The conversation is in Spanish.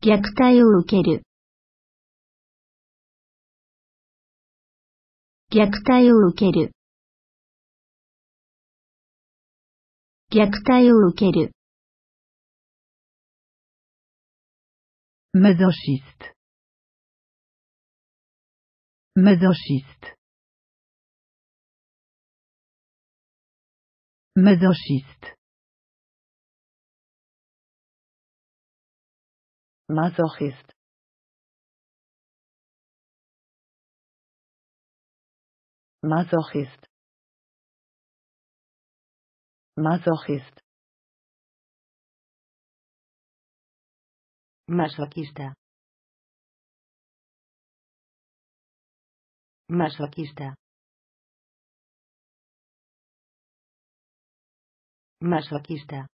虐待を受ける虐待を受ける虐待を受けるマゾシストマゾシストマゾシスト Masochist Masochist Masochist Masoquista. Masoquista. Masoquista.